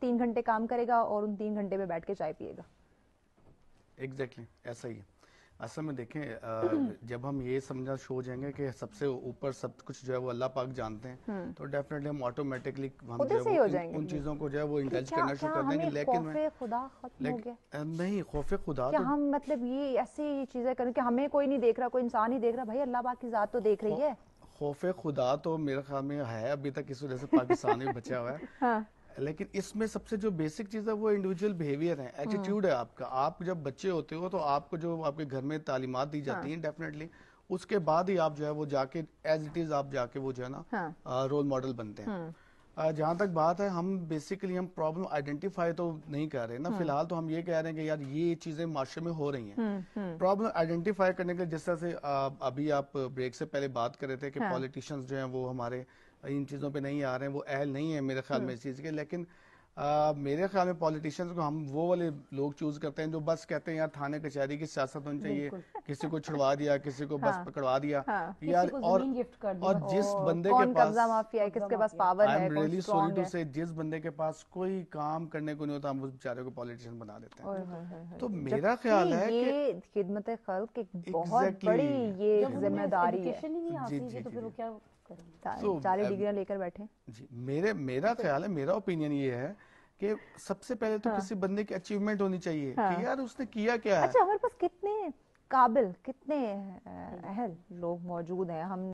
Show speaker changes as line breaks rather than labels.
तीन घंटे काम करेगा और उन तीन घंटे में बैठ के चाय पिएगा एग्जैक्टली exactly, ऐसा ही है असल में देखें हम्म। जब हम ये समझा शो जाएंगे कि सबसे ऊपर सब कुछ जो है वो अल्लाह पाक जानते हैं हम्म। तो डेफिनेटली हम ऑटोमेटिकली हम जो है उन, चीजों को जो है वो इंटेज करना शुरू कर देंगे लेकिन खुदा खत्म हो गया नहीं खौफ खुदा तो, हम मतलब ये ऐसी ये चीजें करें कि हमें कोई नहीं देख रहा कोई इंसान ही देख रहा भाई अल्लाह पाक की जात तो देख रही है खौफ खुदा तो मेरे ख्याल में है अभी तक इस वजह से पाकिस्तान में बचा हुआ है हाँ। लेकिन इसमें सबसे जो बेसिक चीज है वो इंडिविजुअल बिहेवियर है एटीट्यूड हाँ। है आपका आप जब बच्चे होते हो तो आपको जो आपके घर में तालीमत दी जाती हाँ। है डेफिनेटली उसके बाद ही आप जो है वो जाके एज इट इज आप जाके वो जो है ना हाँ। रोल मॉडल बनते हैं हम्म। जहाँ तक बात है हम बेसिकली हम प्रॉब्लम आइडेंटिफाई तो नहीं कर रहे ना हम्म। फिलहाल तो हम ये कह रहे हैं कि यार ये चीजें माशरे में हो रही हैं प्रॉब्लम हम्म, आइडेंटिफाई करने के जिस तरह से अभी आप ब्रेक से पहले बात कर रहे थे कि पॉलिटिशियंस हाँ। जो हैं वो हमारे इन चीज़ों पे नहीं आ रहे हैं वो अहल नहीं है मेरे ख्याल में हम्म। इस चीज़ के लेकिन आ, मेरे ख्याल में पॉलिटिशियंस को हम वो वाले लोग चूज करते हैं जो बस कहते हैं यार थाने कचहरी की सियासत होनी चाहिए किसी को छुड़वा दिया किसी को बस हाँ। पकड़वा दिया हाँ, यार और और जिस बंदे के पास किसके पास पावर है रियली सॉरी टू से जिस बंदे के पास कोई काम करने को नहीं होता हम उस बेचारे को पॉलिटिशियन बना देते हैं तो मेरा ख्याल है कि खिदमत खल्क एक बहुत बड़ी ये जिम्मेदारी है जी जी चालीस so, डिग्रियां लेकर बैठे जी मेरे मेरा तो- ख्याल है मेरा ओपिनियन ये है कि सबसे पहले तो हाँ। किसी बंदे की अचीवमेंट होनी चाहिए कि हाँ। यार उसने किया क्या अच्छा हमारे पास कितने काबिल कितने अहल लोग मौजूद हैं हम